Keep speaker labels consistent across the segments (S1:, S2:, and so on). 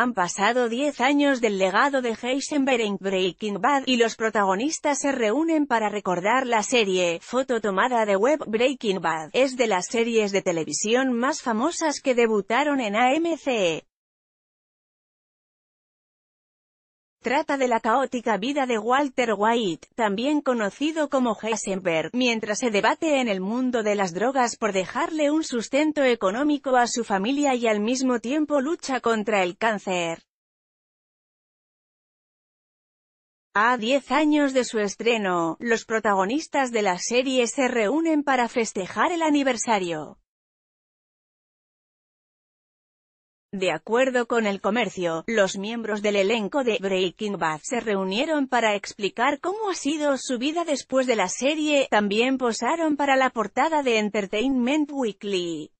S1: Han pasado 10 años del legado de Heisenberg en Breaking Bad, y los protagonistas se reúnen para recordar la serie. Foto tomada de web Breaking Bad. Es de las series de televisión más famosas que debutaron en AMC. trata de la caótica vida de Walter White, también conocido como Heisenberg, mientras se debate en el mundo de las drogas por dejarle un sustento económico a su familia y al mismo tiempo lucha contra el cáncer. A 10 años de su estreno, los protagonistas de la serie se reúnen para festejar el aniversario. De acuerdo con el comercio, los miembros del elenco de Breaking Bad se reunieron para explicar cómo ha sido su vida después de la serie, también posaron para la portada de Entertainment Weekly.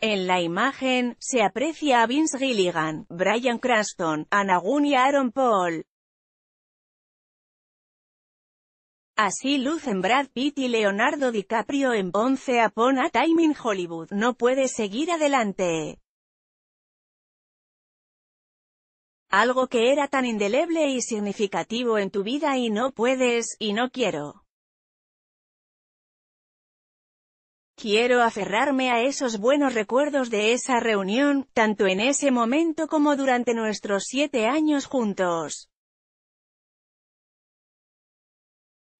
S1: En la imagen, se aprecia a Vince Gilligan, Brian Cranston, Anna y Aaron Paul. Así lucen Brad Pitt y Leonardo DiCaprio en Once Upon a Time in Hollywood. No puedes seguir adelante. Algo que era tan indeleble y significativo en tu vida y no puedes, y no quiero. Quiero aferrarme a esos buenos recuerdos de esa reunión, tanto en ese momento como durante nuestros siete años juntos.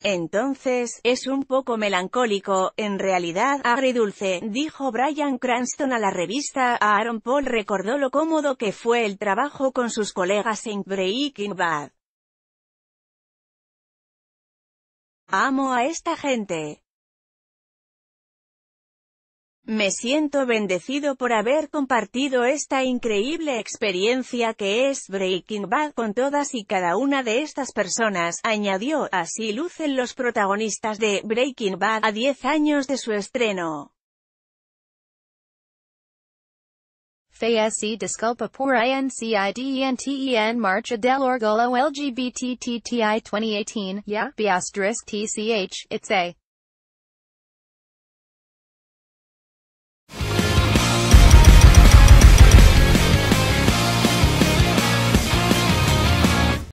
S1: Entonces, es un poco melancólico, en realidad, agridulce, dijo Brian Cranston a la revista, a Aaron Paul recordó lo cómodo que fue el trabajo con sus colegas en Breaking Bad. Amo a esta gente. Me siento bendecido por haber compartido esta increíble experiencia que es Breaking Bad con todas y cada una de estas personas, añadió, así lucen los protagonistas de Breaking Bad a 10 años de su estreno.
S2: E disculpa por INCIDENTEN e e Marcha del Orgullo 2018, ya, TCH, it's a